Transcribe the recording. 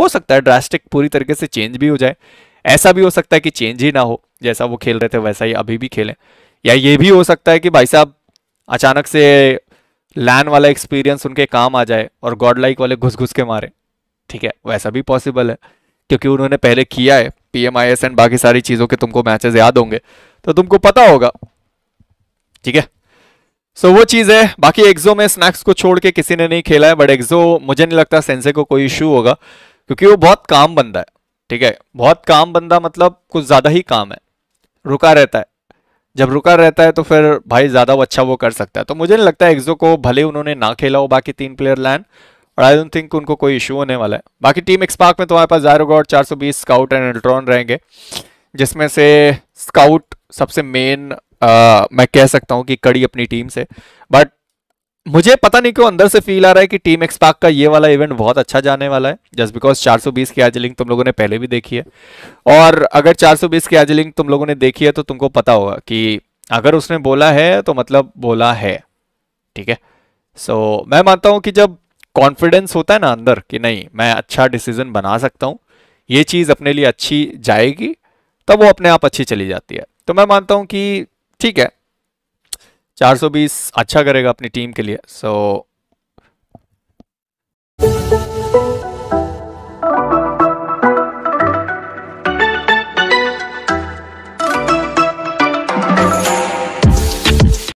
हो सकता है ड्रास्टिक पूरी तरीके से चेंज भी हो जाए ऐसा भी हो सकता है कि चेंज ही ना हो जैसा वो खेल रहे थे वैसा ही अभी भी खेलें या ये भी हो सकता है कि भाई साहब अचानक से लैन वाला एक्सपीरियंस उनके काम आ जाए और गॉड लाइक वाले घुस घुस के मारे ठीक है वैसा भी पॉसिबल है क्योंकि उन्होंने पहले किया है P M I S and बाकी सारी चीज़ों के तुमको मैचेस याद होंगे तो तुमको पता होगा ठीक है सो so, वो चीज़ है बाकी एक्जो में स्नैक्स को छोड़ के किसी ने नहीं खेला है बट एक्जो मुझे नहीं लगता सेंसे को कोई इशू होगा क्योंकि वो बहुत काम बंदा है ठीक है बहुत काम बंदा मतलब कुछ ज़्यादा ही काम है रुका रहता है जब रुका रहता है तो फिर भाई ज़्यादा वो अच्छा वो कर सकता है तो मुझे नहीं लगता है एक्जो को भले उन्होंने ना खेला हो बाकी तीन प्लेयर लैंड और आई डोंट थिंक उनको कोई इशू होने वाला है बाकी टीम एक्सपार्क में तुम्हारे तो पास और चार स्काउट एंड एल्ट्रॉन रहेंगे जिसमें से स्काउट सबसे मेन मैं कह सकता हूँ कि कड़ी अपनी टीम से बट मुझे पता नहीं क्यों अंदर से फील आ रहा है कि टीम एक्सपाक का ये वाला इवेंट बहुत अच्छा जाने वाला है जस्ट बिकॉज 420 की एजलिंग तुम लोगों ने पहले भी देखी है और अगर 420 की एजलिंग तुम लोगों ने देखी है तो तुमको पता होगा कि अगर उसने बोला है तो मतलब बोला है ठीक है सो so, मैं मानता हूँ कि जब कॉन्फिडेंस होता है ना अंदर कि नहीं मैं अच्छा डिसीजन बना सकता हूँ ये चीज़ अपने लिए अच्छी जाएगी तब वो अपने आप अच्छी चली जाती है तो मैं मानता हूँ कि ठीक है 420 अच्छा करेगा अपनी टीम के लिए सो so,